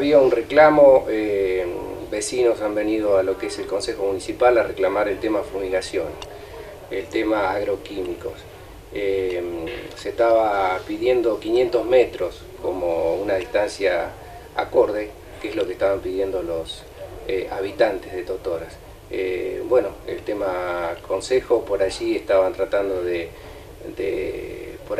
había un reclamo, eh, vecinos han venido a lo que es el Consejo Municipal a reclamar el tema fumigación, el tema agroquímicos. Eh, se estaba pidiendo 500 metros como una distancia acorde, que es lo que estaban pidiendo los eh, habitantes de Totoras. bueno, el tema consejo por allí estaban tratando de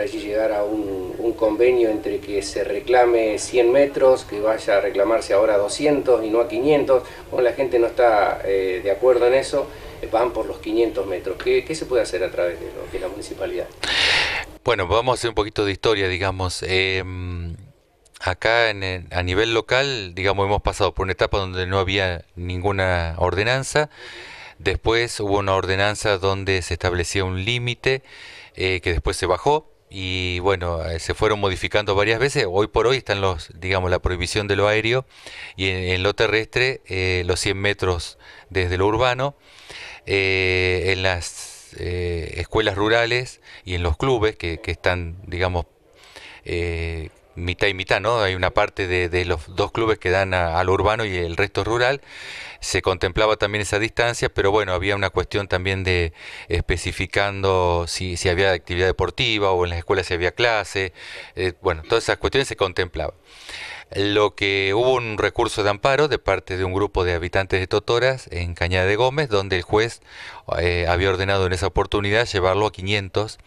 allí llegar a un, convenio entre que se reclame 100 metros, que vaya a reclamarse ahora a 200 y no a 500. o la gente no está eh, de acuerdo en eso, eh, van por los 500 metros. ¿Qué, se puede hacer a través de lo que la municipalidad? Bueno, vamos a hacer un poquito de historia, digamos. Em, acá a nivel local, digamos, hemos pasado por una etapa donde no había ninguna ordenanza. Después hubo una ordenanza donde se establecía un límite eh, que después se bajó y bueno, eh, se fueron modificando varias veces. Hoy por hoy están los, digamos, la prohibición de lo aéreo y en, lo terrestre eh, los 100 metros desde lo urbano, eh, en las escuelas rurales y en los clubes que, que están, digamos, mitad y mitad, ¿no? Hay una parte de, los dos clubes que dan a, lo urbano y el resto rural. Se contemplaba también esa distancia, pero bueno, había una cuestión también de especificando si, había actividad deportiva o en las escuelas si había clase. Eh, bueno, todas esas cuestiones se contemplaban. Lo que hubo un recurso de amparo de parte de un grupo de habitantes de Totoras en Cañada de Gómez, donde el juez eh, había ordenado en esa oportunidad llevarlo a 500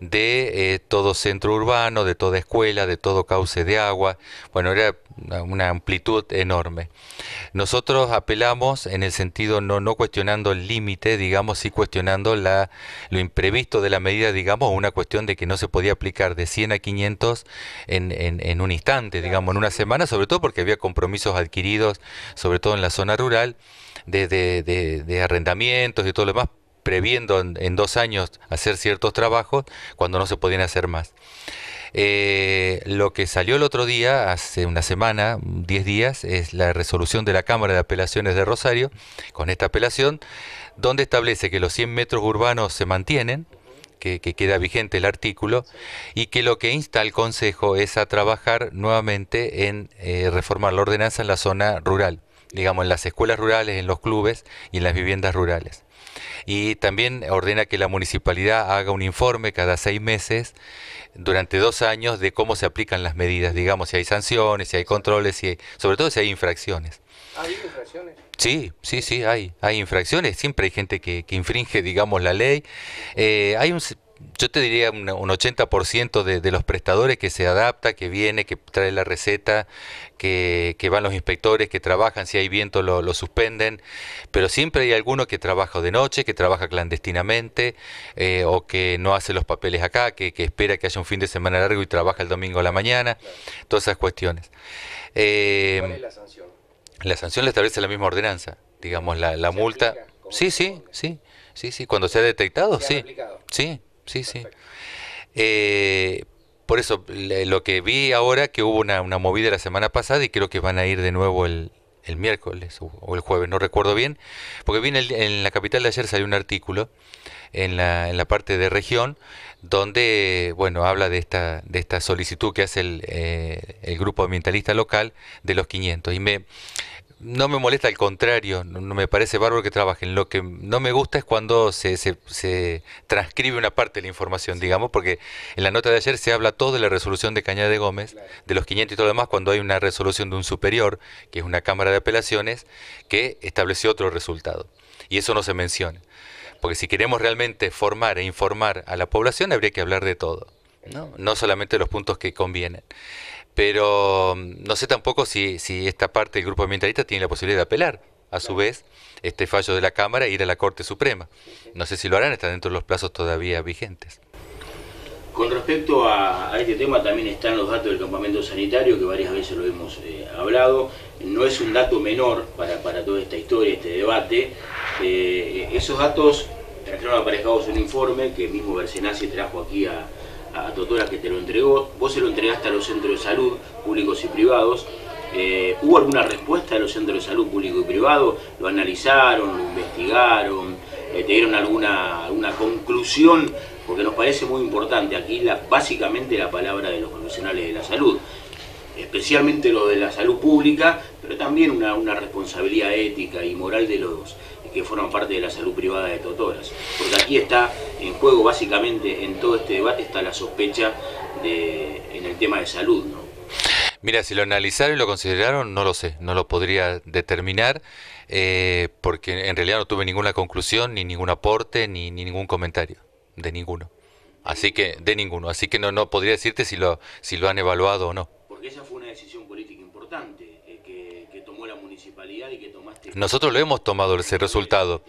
de eh, todo centro urbano, de toda escuela, de todo cauce de agua. Bueno, era una amplitud enorme. Nosotros apelamos en el sentido no, no cuestionando el límite, digamos, sí cuestionando la, lo imprevisto de la medida, digamos, una cuestión de que no se podía aplicar de 100 a 500 en, un instante, digamos, en una semana, sobre todo porque había compromisos adquiridos, sobre todo en la zona rural, de arrendamientos y todo lo demás previendo en, dos años hacer ciertos trabajos cuando no se podían hacer más. Eh, lo que salió el otro día, hace una semana, 10 días, es la resolución de la Cámara de Apelaciones de Rosario, con esta apelación, donde establece que los 100 metros urbanos se mantienen, que, queda vigente el artículo, y que lo que insta al Consejo es a trabajar nuevamente en eh, reformar la ordenanza en la zona rural, digamos, en las escuelas rurales, en los clubes y en las viviendas rurales. Y también ordena que la municipalidad haga un informe cada seis meses durante dos años de cómo se aplican las medidas, digamos, si hay sanciones, si hay controles, y sobre todo si hay infracciones. ¿Hay infracciones? Sí, sí, sí, hay. Hay infracciones, siempre hay gente que, infringe, digamos, la ley. Eh, hay un yo te diría un, 80% de, de, los prestadores que se adapta, que viene, que trae la receta, que, van los inspectores, que trabajan, si hay viento lo, suspenden, pero siempre hay alguno que trabaja de noche, que trabaja clandestinamente eh, o que no hace los papeles acá, que, espera que haya un fin de semana largo y trabaja el domingo a la mañana, todas esas cuestiones. Eh, la sanción? La sanción la establece la misma ordenanza, digamos, la, multa. Sí, sí, sí, sí, sí, cuando se ha detectado, sí. Sí sí, sí. Eh, por eso, lo que vi ahora, que hubo una, movida la semana pasada y creo que van a ir de nuevo el, miércoles o, el jueves, no recuerdo bien, porque vi en, la capital de ayer salió un artículo en la, parte de región donde, bueno, habla de esta, de esta solicitud que hace el, eh, el grupo ambientalista local de los 500. Y me, no me molesta, al contrario, no, me parece bárbaro que trabajen. Lo que no me gusta es cuando se, transcribe una parte de la información, digamos, porque en la nota de ayer se habla todo de la resolución de Cañada de Gómez, de los 500 y todo lo demás, cuando hay una resolución de un superior, que es una Cámara de Apelaciones, que estableció otro resultado. Y eso no se menciona. Porque si queremos realmente formar e informar a la población, habría que hablar de todo, no, no solamente de los puntos que convienen pero mm, no sé tampoco si, esta parte del grupo ambientalista tiene la posibilidad de apelar a su vez este fallo de la Cámara e ir a la Corte Suprema. No sé si lo harán, están dentro de los plazos todavía vigentes. Con respecto a, este tema también están los datos del campamento sanitario, que varias veces lo hemos eh, hablado. No es un dato menor para, toda esta historia, este debate. Eh, esos datos trajeron aparejados un informe que el mismo se trajo aquí a, a Totora que te lo entregó, vos se lo entregaste a los centros de salud públicos y privados. Eh, ¿Hubo alguna respuesta de los centros de salud público y privado? ¿Lo analizaron, lo investigaron? Eh, ¿Te dieron alguna, conclusión? Porque nos parece muy importante aquí la, básicamente la palabra de los profesionales de la salud especialmente lo de la salud pública, pero también una, una responsabilidad ética y moral de los, que forman parte de la salud privada de Totoras. Porque aquí está en juego básicamente en todo este debate está la sospecha en el tema de salud. ¿no? Mira, si lo analizaron y lo consideraron, no lo sé, no lo podría determinar, eh, porque en realidad no tuve ninguna conclusión, ni ningún aporte, ni, ni, ningún comentario, de ninguno. Así que, de ninguno, así que no, no podría decirte si lo, si lo han evaluado o no. Porque esa fue una decisión política importante nosotros lo hemos tomado ese resultado,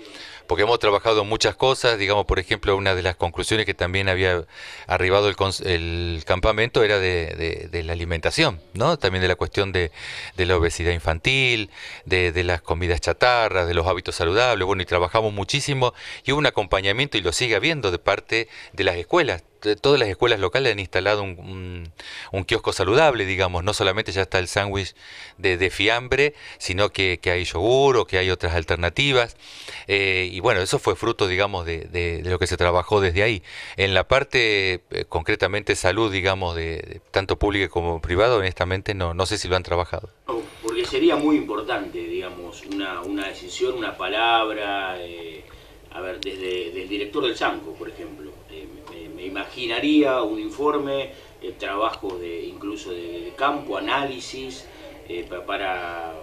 porque hemos trabajado muchas cosas, digamos, por ejemplo, una de las conclusiones que también había arribado el, campamento era de, la alimentación, ¿no? También de la cuestión de, de la obesidad infantil, de, las comidas chatarras, de los hábitos saludables, bueno, y trabajamos muchísimo y hubo un acompañamiento y lo sigue habiendo de parte de las escuelas todas las escuelas locales han instalado un, kiosco saludable, digamos, no solamente ya está el sándwich de, fiambre, sino que, hay yogur o que hay otras alternativas. Eh, y bueno, eso fue fruto, digamos, de, lo que se trabajó desde ahí. En la parte eh, concretamente salud, digamos, de, tanto pública como privada, honestamente no, no sé si lo han trabajado. Porque sería muy importante, digamos, una, decisión, una palabra, eh, a ver, desde el director del Sanco, por ejemplo imaginaría un informe, eh, trabajos de, incluso de campo, análisis, eh, para,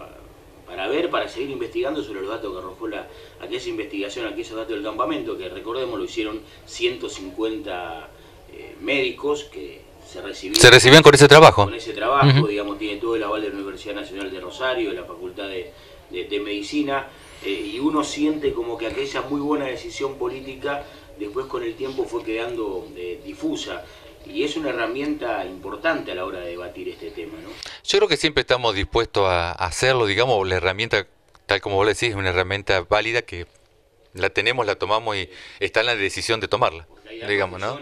para ver, para seguir investigando sobre los datos que arrojó la, aquella investigación, aquellos datos del campamento, que recordemos lo hicieron 150 eh, médicos que se recibían... se con ese trabajo. Con ese trabajo, digamos, tiene todo el aval de la Universidad Nacional de Rosario, de la Facultad de, Medicina, eh, y uno siente como que aquella muy buena decisión política después con el tiempo fue quedando eh, difusa y es una herramienta importante a la hora de debatir este tema. ¿no? Yo creo que siempre estamos dispuestos a hacerlo, digamos, la herramienta, tal como vos decís, es una herramienta válida que la tenemos, la tomamos y está en la decisión de tomarla, digamos, ¿no?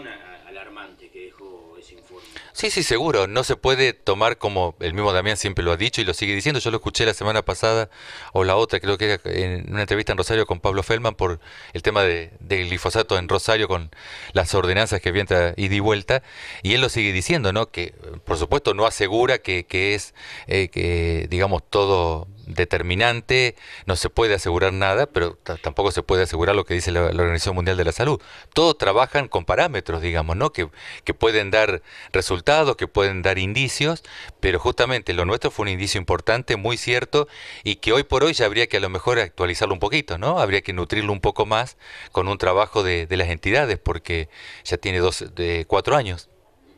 Sí, sí, seguro. No se puede tomar como el mismo Damián siempre lo ha dicho y lo sigue diciendo. Yo lo escuché la semana pasada o la otra, creo que era en una entrevista en Rosario con Pablo Feldman por el tema del glifosato en Rosario con las ordenanzas que viene y y vuelta. Y él lo sigue diciendo, ¿no? Que por supuesto no asegura que, que es, eh, que digamos, todo determinante, no se puede asegurar nada, pero tampoco se puede asegurar lo que dice la, Organización Mundial de la Salud. Todos trabajan con parámetros, digamos, ¿no? Que, que pueden dar resultados, que pueden dar indicios, pero justamente lo nuestro fue un indicio importante, muy cierto, y que hoy por hoy ya habría que a lo mejor actualizarlo un poquito, ¿no? Habría que nutrirlo un poco más con un trabajo de, de las entidades, porque ya tiene dos, de, cuatro años,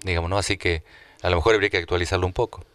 digamos, Así que a lo mejor habría que actualizarlo un poco.